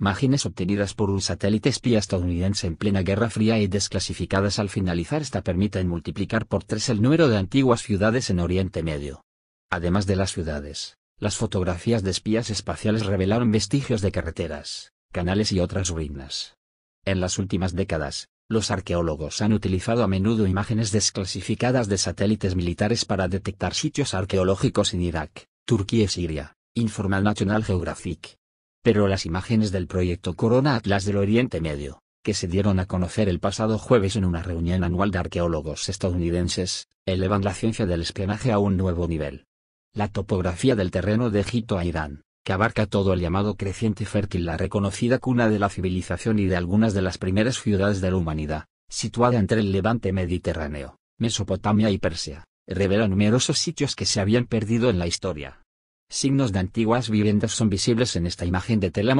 imágenes obtenidas por un satélite espía estadounidense en plena Guerra Fría y desclasificadas al finalizar esta permiten multiplicar por tres el número de antiguas ciudades en Oriente Medio. Además de las ciudades, las fotografías de espías espaciales revelaron vestigios de carreteras, canales y otras ruinas. En las últimas décadas, los arqueólogos han utilizado a menudo imágenes desclasificadas de satélites militares para detectar sitios arqueológicos en Irak, Turquía y Siria, informa National Geographic pero las imágenes del proyecto Corona Atlas del Oriente Medio, que se dieron a conocer el pasado jueves en una reunión anual de arqueólogos estadounidenses, elevan la ciencia del espionaje a un nuevo nivel. La topografía del terreno de Egipto a Irán, que abarca todo el llamado creciente fértil, la reconocida cuna de la civilización y de algunas de las primeras ciudades de la humanidad, situada entre el levante mediterráneo, Mesopotamia y Persia, revela numerosos sitios que se habían perdido en la historia Signos de antiguas viviendas son visibles en esta imagen de Tel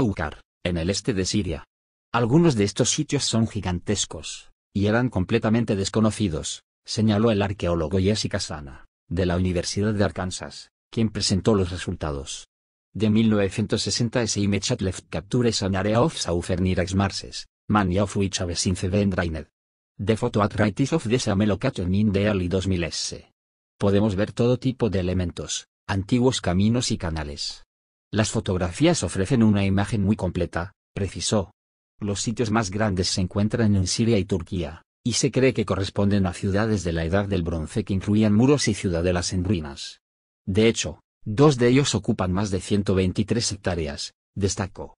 en el este de Siria. Algunos de estos sitios son gigantescos, y eran completamente desconocidos, señaló el arqueólogo Jessica Sana, de la Universidad de Arkansas, quien presentó los resultados. De 1960 ese Mechatleft left capture an area of southern Iraq's marses, many of which have since been The photo at right is of the amelocation in the early 2000s. Podemos ver todo tipo de elementos, antiguos caminos y canales. Las fotografías ofrecen una imagen muy completa, precisó. Los sitios más grandes se encuentran en Siria y Turquía, y se cree que corresponden a ciudades de la Edad del Bronce que incluían muros y ciudadelas en ruinas. De hecho, dos de ellos ocupan más de 123 hectáreas, destacó.